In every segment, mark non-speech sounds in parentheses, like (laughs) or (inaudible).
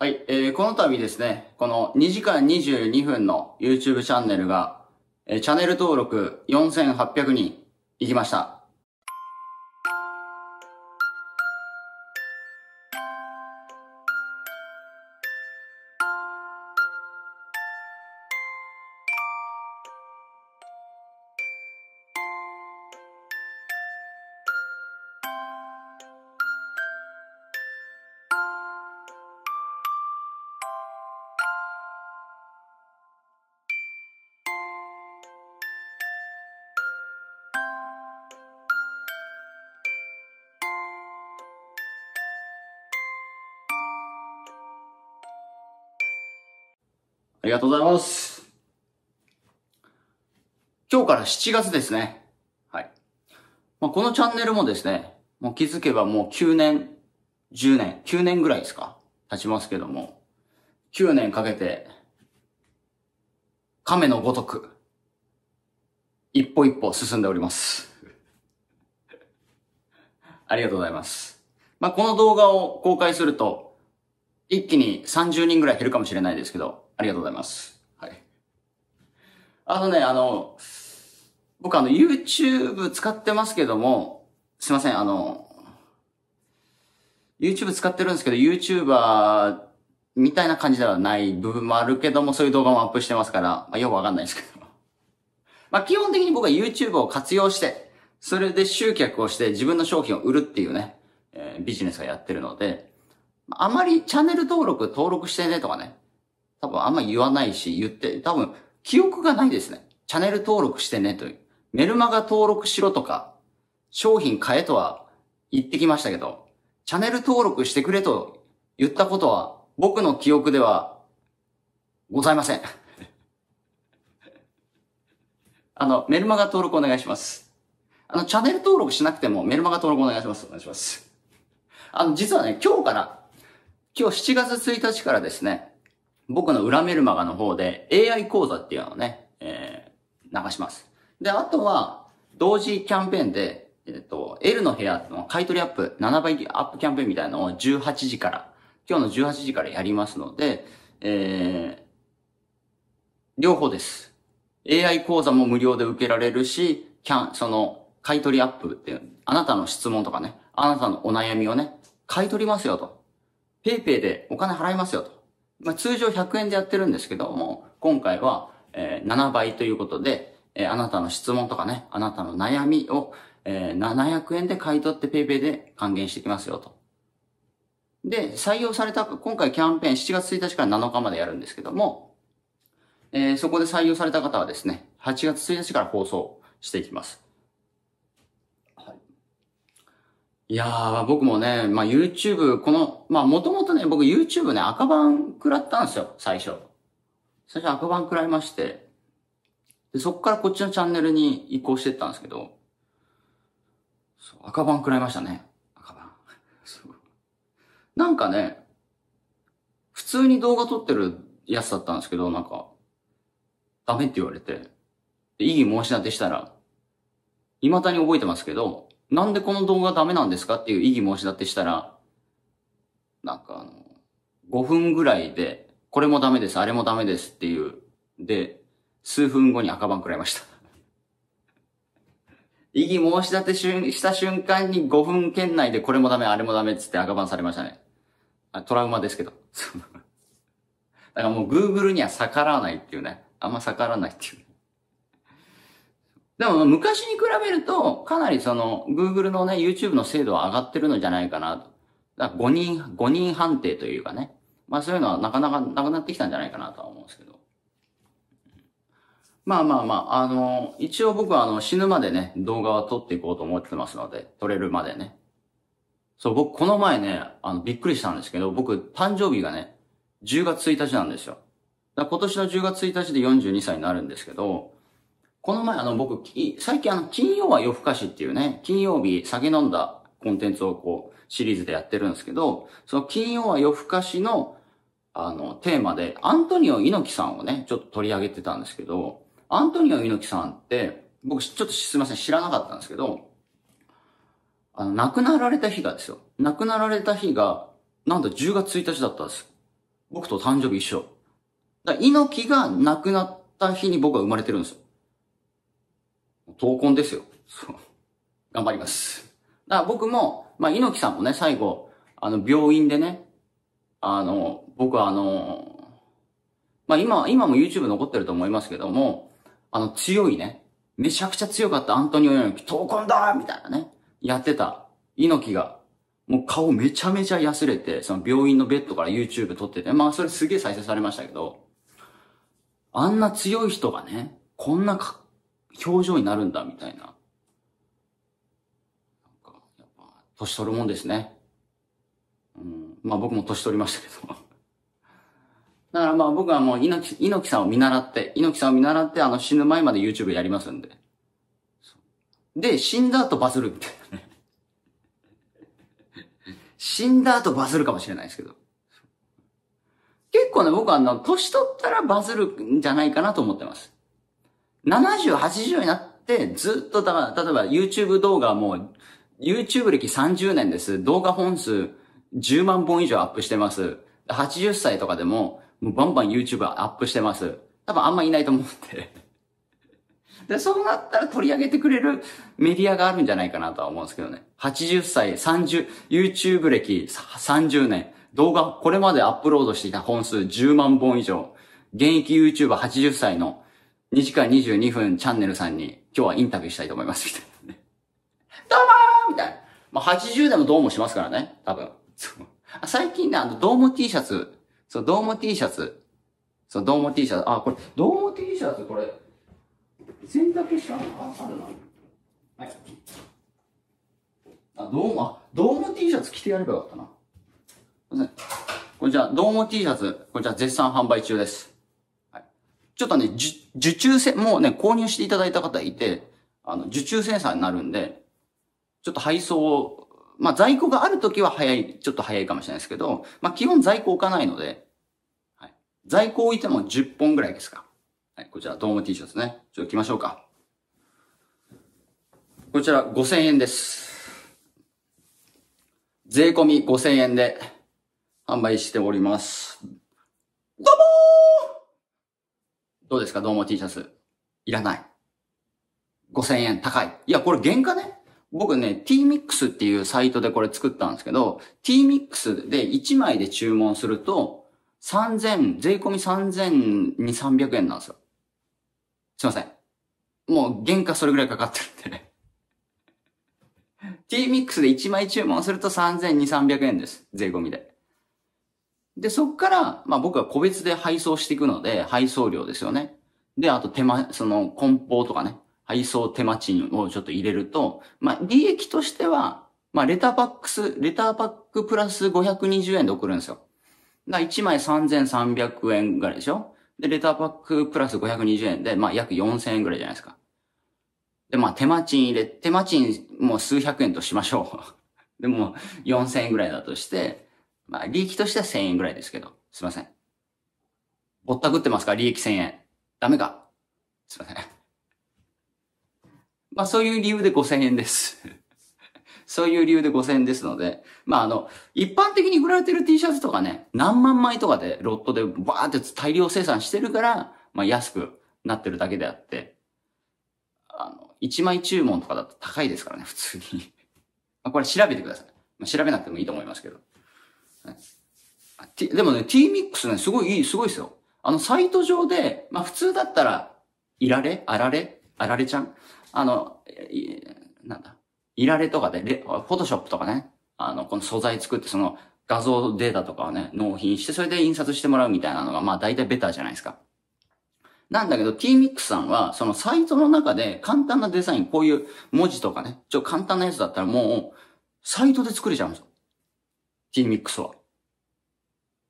はい、えー、この度ですね、この2時間22分の YouTube チャンネルが、えー、チャンネル登録4800人いきました。ありがとうございます。今日から7月ですね。はい。まあ、このチャンネルもですね、もう気づけばもう9年、10年、9年ぐらいですか経ちますけども、9年かけて、亀のごとく、一歩一歩進んでおります。(laughs) ありがとうございます。まあ、この動画を公開すると、一気に30人ぐらい減るかもしれないですけど、ありがとうございます。はい。あのね、あの、僕あの YouTube 使ってますけども、すいません、あの、YouTube 使ってるんですけど、YouTuber みたいな感じではない部分もあるけども、そういう動画もアップしてますから、まあ、よくわかんないですけど。(laughs) まあ、基本的に僕は YouTube を活用して、それで集客をして自分の商品を売るっていうね、えー、ビジネスをやってるので、あまりチャンネル登録、登録してねとかね、多分あんま言わないし、言って、多分記憶がないですね。チャンネル登録してねという。メルマガ登録しろとか、商品買えとは言ってきましたけど、チャンネル登録してくれと言ったことは、僕の記憶ではございません。(laughs) あの、メルマガ登録お願いします。あの、チャンネル登録しなくてもメルマガ登録お願いします。お願いします。あの、実はね、今日から、今日7月1日からですね、僕の裏メルマガの方で AI 講座っていうのをね、えー、流します。で、あとは、同時キャンペーンで、えっ、ー、と、L の部屋の買取アップ、7倍アップキャンペーンみたいなのを18時から、今日の18時からやりますので、えー、両方です。AI 講座も無料で受けられるし、キャン、その、買取アップっていう、あなたの質問とかね、あなたのお悩みをね、買い取りますよと。PayPay でお金払いますよと。まあ、通常100円でやってるんですけども、今回は、えー、7倍ということで、えー、あなたの質問とかね、あなたの悩みを、えー、700円で買い取って PayPay で還元してきますよと。で、採用された、今回キャンペーン7月1日から7日までやるんですけども、えー、そこで採用された方はですね、8月1日から放送していきます。いやー、僕もね、まあ YouTube、この、まあもともとね、僕 YouTube ね、赤番食らったんですよ、最初。最初赤番食らいまして。で、そっからこっちのチャンネルに移行してったんですけど、そう赤番食らいましたね。赤番。(laughs) なんかね、普通に動画撮ってるやつだったんですけど、なんか、ダメって言われて、で、異議申し立てしたら、未だに覚えてますけど、なんでこの動画ダメなんですかっていう異議申し立てしたら、なんかあの、5分ぐらいで、これもダメです、あれもダメですっていう、で、数分後に赤番食らいました (laughs) 異議申し立てした瞬間に5分圏内でこれもダメ、あれもダメっつって赤番されましたね。あトラウマですけど。(laughs) だからもう Google には逆らわないっていうね。あんま逆らわないっていう、ね。でも昔に比べると、かなりその、Google のね、YouTube の精度は上がってるのじゃないかなと。だ5人、5人判定というかね。まあそういうのはなかなかなくなってきたんじゃないかなとは思うんですけど。まあまあまあ、あの、一応僕はあの死ぬまでね、動画は撮っていこうと思ってますので、撮れるまでね。そう、僕この前ね、あの、びっくりしたんですけど、僕誕生日がね、10月1日なんですよ。今年の10月1日で42歳になるんですけど、この前あの僕、最近あの金曜は夜更かしっていうね、金曜日酒飲んだコンテンツをこうシリーズでやってるんですけど、その金曜は夜更かしのあのテーマでアントニオ猪木さんをね、ちょっと取り上げてたんですけど、アントニオ猪木さんって僕ちょっとすいません知らなかったんですけど、あの亡くなられた日がですよ。亡くなられた日がなんと10月1日だったんです。僕と誕生日一緒。だ猪木が亡くなった日に僕は生まれてるんですよ。闘魂ですよ。そう。頑張ります。だから僕も、まあ、猪木さんもね、最後、あの、病院でね、あの、僕はあの、まあ、今、今も YouTube 残ってると思いますけども、あの、強いね、めちゃくちゃ強かったアントニオ猪木、闘魂だみたいなね、やってた猪木が、もう顔めちゃめちゃやすれて、その病院のベッドから YouTube 撮ってて、まあそれすげえ再生されましたけど、あんな強い人がね、こんなかっ表情になるんだ、みたいな。なんか、やっぱ、年取るもんですね。うん。まあ僕も年取りましたけど。(laughs) だからまあ僕はもう猪木、猪木さんを見習って、猪木さんを見習ってあの死ぬ前まで YouTube やりますんで。で、死んだ後バズるみたいなね。(laughs) 死んだ後バズるかもしれないですけど。結構ね、僕はあの、年取ったらバズるんじゃないかなと思ってます。70、80になってずっとだから、例えば YouTube 動画も YouTube 歴30年です。動画本数10万本以上アップしてます。80歳とかでも、もうバンバン YouTube アップしてます。多分あんまいないと思って。で、そうなったら取り上げてくれるメディアがあるんじゃないかなとは思うんですけどね。80歳、30、YouTube 歴30年、動画、これまでアップロードしていた本数10万本以上、現役 YouTuber80 歳の2時間22分チャンネルさんに今日はインタビューしたいと思います。みたいなね。どうもーみたいな。まあ、80でもどうもしますからね。多分。そう最近ね、あの、どうも T シャツ。そう、どうも T シャツ。そう、どうも T シャツ。あ、これ、どうも T シャツ、これ。洗濯したのあ、あるな。はい。あ、どうも、あ、どうも T シャツ着てやればよかったな。すいません。これじゃあ、どうも T シャツ。これじゃあ、絶賛販売中です。ちょっとね、受注せ、もうね、購入していただいた方いて、あの、受注センサーになるんで、ちょっと配送を、まあ、在庫があるときは早い、ちょっと早いかもしれないですけど、まあ、基本在庫置かないので、はい。在庫置いても10本ぐらいですか。はい、こちら、ドーム T シャツね。ちょっときましょうか。こちら、5000円です。税込み5000円で販売しております。どうもーどうですかどうも T シャツ。いらない。5000円高い。いや、これ原価ね。僕ね、tmix っていうサイトでこれ作ったんですけど、tmix で1枚で注文すると、3000、税込み3200円なんですよ。すいません。もう原価それぐらいかかってるんでね。tmix で1枚注文すると3200、300円です。税込みで。で、そこから、まあ僕は個別で配送していくので、配送料ですよね。で、あと手間、その梱包とかね、配送手間賃をちょっと入れると、まあ利益としては、まあレターパックス、レターパックプラス520円で送るんですよ。だ1枚3300円ぐらいでしょで、レターパックプラス520円で、まあ約4000円ぐらいじゃないですか。で、まあ手間賃入れ、手間賃もう数百円としましょう。(laughs) でも4000円ぐらいだとして、まあ、利益としては1000円ぐらいですけど、すいません。ぼったくってますか利益1000円。ダメかすいません。まあ、そういう理由で5000円です。(laughs) そういう理由で5000円ですので、まあ、あの、一般的に売られてる T シャツとかね、何万枚とかでロットでバーって大量生産してるから、まあ、安くなってるだけであって、あの、1枚注文とかだと高いですからね、普通に。(laughs) これ調べてください。調べなくてもいいと思いますけど。でもね、tmix ね、すごいいい、すごいですよ。あの、サイト上で、まあ普通だったら、いられあられあられちゃんあの、なんだ、いられとかで、フォトショップとかね、あの、この素材作って、その画像データとかをね、納品して、それで印刷してもらうみたいなのが、まあ大体ベターじゃないですか。なんだけど、tmix さんは、そのサイトの中で簡単なデザイン、こういう文字とかね、ちょ、簡単なやつだったらもう、サイトで作れちゃうんですよ。tmix は。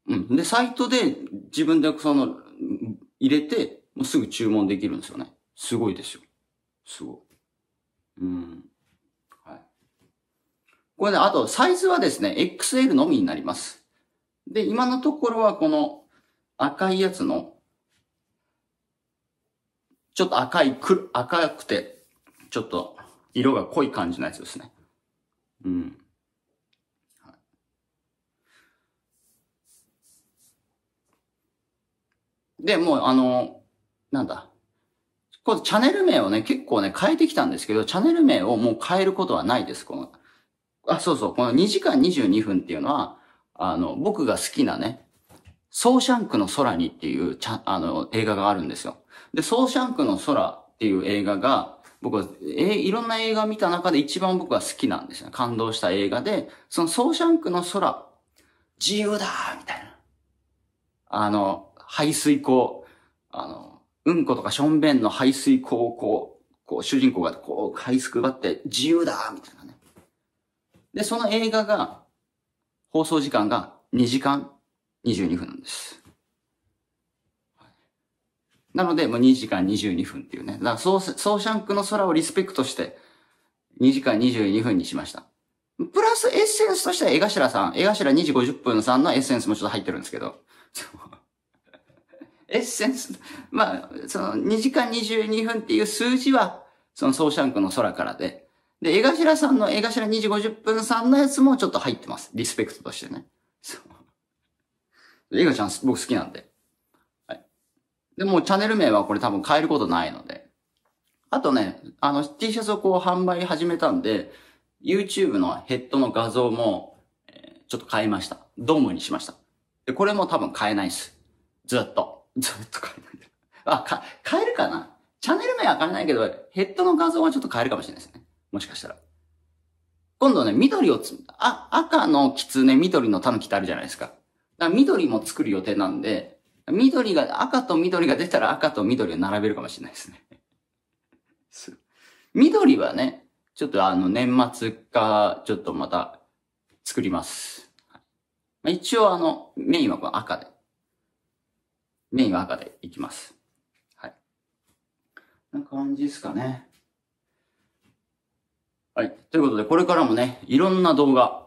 うん。で、サイトで自分でその、入れて、もうすぐ注文できるんですよね。すごいですよ。すごい。うん。はい。これね、あと、サイズはですね、XL のみになります。で、今のところはこの赤いやつの、ちょっと赤い、く、赤くて、ちょっと色が濃い感じのやつですね。うん。で、もうあの、なんだ。こう、チャンネル名をね、結構ね、変えてきたんですけど、チャンネル名をもう変えることはないです。この、あ、そうそう、この2時間22分っていうのは、あの、僕が好きなね、ソーシャンクの空にっていうちゃ、あの、映画があるんですよ。で、ソーシャンクの空っていう映画が、僕、え、いろんな映画見た中で一番僕は好きなんですね。感動した映画で、そのソーシャンクの空、自由だみたいな。あの、排水口、あの、うんことかしょんべんの排水口をこう、こう、主人公がこう、排すくばって自由だみたいなね。で、その映画が、放送時間が2時間22分なんです。なので、もう2時間22分っていうね。だからソー、ソーシャンクの空をリスペクトして、2時間22分にしました。プラスエッセンスとしては、江頭さん、江頭2時50分さんのエッセンスもちょっと入ってるんですけど、エッセンス、まあ、その2時間22分っていう数字は、そのソーシャンクの空からで。で、江頭さんの江頭2時50分さんのやつもちょっと入ってます。リスペクトとしてね。そう。江頭ちゃん僕好きなんで。はい。で、もチャンネル名はこれ多分変えることないので。あとね、あの T シャツをこう販売始めたんで、YouTube のヘッドの画像も、えー、ちょっと変えました。ドームにしました。で、これも多分変えないっす。ずっと。ずっと変えないで。あ、か、変えるかなチャンネル名は変えないけど、ヘッドの画像はちょっと変えるかもしれないですね。もしかしたら。今度ね、緑をつ、あ、赤の狐、緑の狸ってあるじゃないですか。だか緑も作る予定なんで、緑が、赤と緑が出たら赤と緑を並べるかもしれないですね。緑はね、ちょっとあの、年末か、ちょっとまた、作ります。まあ、一応あの、メインはこの赤で。メインは赤でいきます。はい。こんな感じですかね。はい。ということで、これからもね、いろんな動画、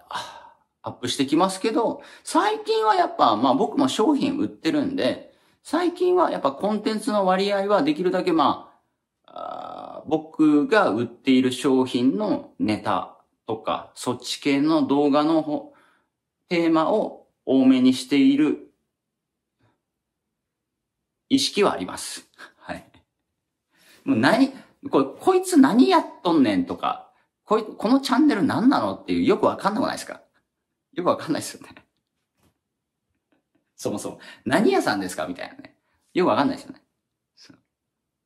アップしてきますけど、最近はやっぱ、まあ僕も商品売ってるんで、最近はやっぱコンテンツの割合はできるだけまあ、あ僕が売っている商品のネタとか、そっち系の動画のテーマを多めにしている意識はあります。はい。もう何、ここいつ何やっとんねんとか、こい、このチャンネル何なのっていうよくわかんなくないですかよくわかんないですよね。(laughs) そもそも。何屋さんですかみたいなね。よくわかんないですよね。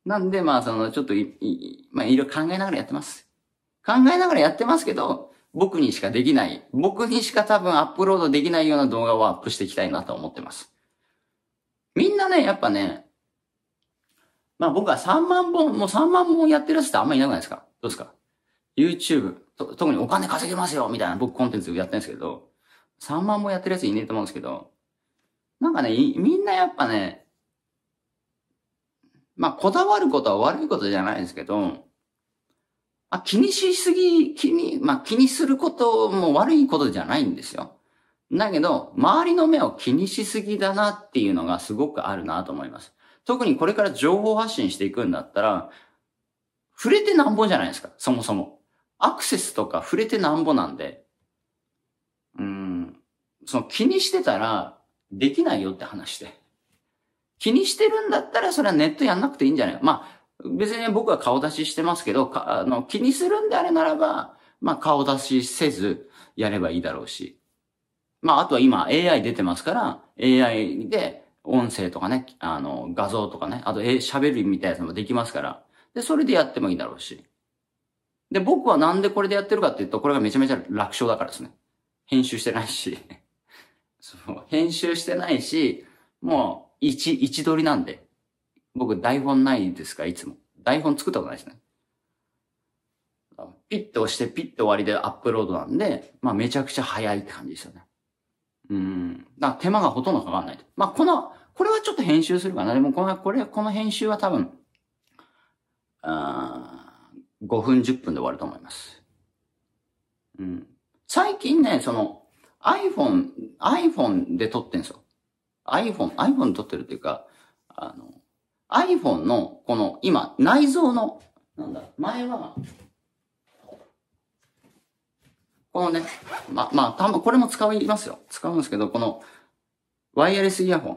なんで、まあ、その、ちょっとい、い、まあ、いろいろ考えながらやってます。考えながらやってますけど、僕にしかできない、僕にしか多分アップロードできないような動画をアップしていきたいなと思ってます。みんなね、やっぱね、まあ僕は3万本、もう3万本やってるつってあんまりいなくないですかどうですか ?YouTube と、特にお金稼げますよみたいな僕コンテンツやってるんですけど、3万本やってるやついねえと思うんですけど、なんかね、みんなやっぱね、まあこだわることは悪いことじゃないんですけど、まあ、気にしすぎ、気に、まあ気にすることも悪いことじゃないんですよ。だけど、周りの目を気にしすぎだなっていうのがすごくあるなと思います。特にこれから情報発信していくんだったら、触れてなんぼじゃないですか、そもそも。アクセスとか触れてなんぼなんで、うん、その気にしてたらできないよって話で。気にしてるんだったらそれはネットやんなくていいんじゃないまあ、別に、僕は顔出ししてますけど、あの気にするんであれならば、まあ顔出しせずやればいいだろうし。まあ、あとは今 AI 出てますから、AI で音声とかね、あの、画像とかね、あと喋るみたいなやつもできますから、で、それでやってもいいだろうし。で、僕はなんでこれでやってるかっていうと、これがめちゃめちゃ楽勝だからですね。編集してないし (laughs) そう、編集してないし、もう、一、一撮りなんで。僕、台本ないですかいつも。台本作ったことないですね。ピッと押して、ピッと終わりでアップロードなんで、まあ、めちゃくちゃ早いって感じですよね。うん。だから手間がほとんどかかんないと。まあ、この、これはちょっと編集するかな。でも、この、これ、この編集は多分、あ5分、10分で終わると思います。うん。最近ね、その、iPhone、iPhone で撮ってんすよ。iPhone、iPhone 撮ってるっていうか、あの、iPhone の、この、今、内蔵の、なんだ、前は、このね、ま、まあ、たま、これも使いますよ。使うんですけど、この、ワイヤレスイヤホ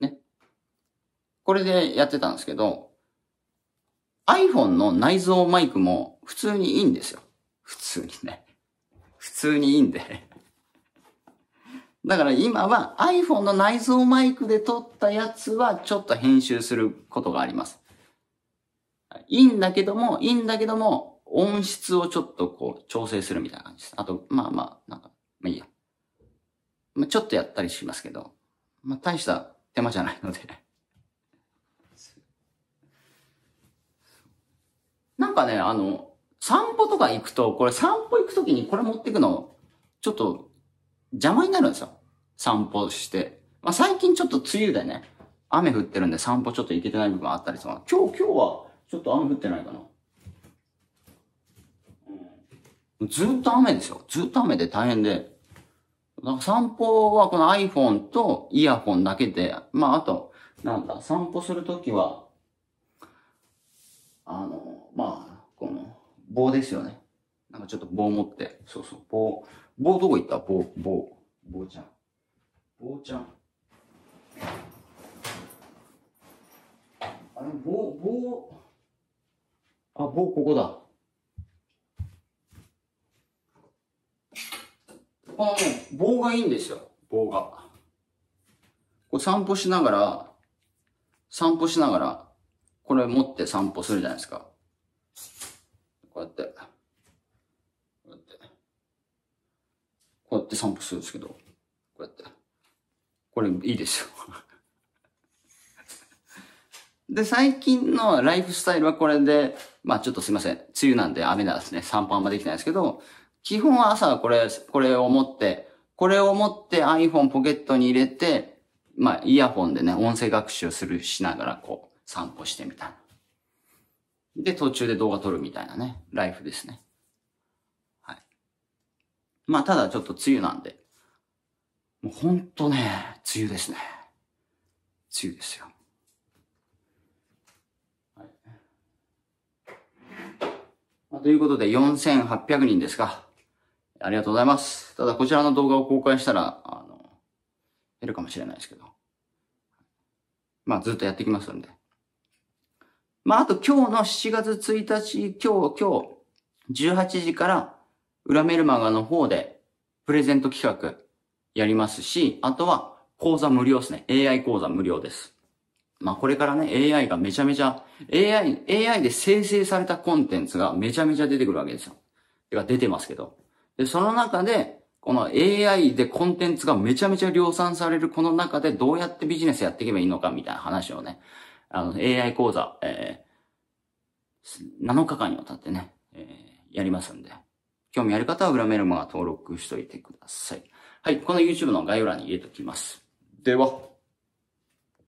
ン。ね。これでやってたんですけど、iPhone の内蔵マイクも普通にいいんですよ。普通にね。普通にいいんでだから今は iPhone の内蔵マイクで撮ったやつはちょっと編集することがあります。いいんだけども、いいんだけども、音質をちょっとこう調整するみたいな感じです。あと、まあまあ、なんか、まあいいや。まあちょっとやったりしますけど、まあ大した手間じゃないので (laughs) なんかね、あの、散歩とか行くと、これ散歩行くときにこれ持ってくの、ちょっと邪魔になるんですよ。散歩して。まあ最近ちょっと梅雨でね、雨降ってるんで散歩ちょっと行けてない部分あったりとか、今日、今日はちょっと雨降ってないかな。ずっと雨ですよ。ずっと雨で大変で。なんか散歩はこの iPhone とイヤホンだけで、まああと、なんだ、散歩するときは、あの、まあ、この棒ですよね。なんかちょっと棒持って。そうそう、棒。棒どこ行った棒、棒。棒ちゃん。棒ちゃん。あれ、棒、棒。あ、棒ここだ。棒がいいんですよ。棒が。こう散歩しながら、散歩しながら、これ持って散歩するじゃないですか。こうやって。こうやって。こうやって散歩するんですけど。こうやって。これいいですよ。(laughs) で、最近のライフスタイルはこれで、まあちょっとすいません。梅雨なんで雨なんですね。散歩あんまできないんですけど、基本は朝はこれ、これを持って、これを持って iPhone ポケットに入れて、まあ、イヤホンでね、音声学習するしながら、こう、散歩してみたいな。で、途中で動画撮るみたいなね、ライフですね。はい。まあ、ただちょっと梅雨なんで、もうほんとね、梅雨ですね。梅雨ですよ。はい、まあ、ということで、4800人ですか。ありがとうございます。ただこちらの動画を公開したら、あの、減るかもしれないですけど。まあずっとやってきますんで。まああと今日の7月1日、今日、今日、18時から、裏メルマガの方で、プレゼント企画やりますし、あとは講座無料ですね。AI 講座無料です。まあこれからね、AI がめちゃめちゃ、AI、AI で生成されたコンテンツがめちゃめちゃ出てくるわけですよ。てか出てますけど。で、その中で、この AI でコンテンツがめちゃめちゃ量産されるこの中でどうやってビジネスやっていけばいいのかみたいな話をね、あの AI 講座、えー、7日間にわたってね、えー、やりますんで、興味ある方は裏メルマが登録しといてください。はい、この YouTube の概要欄に入れておきます。では。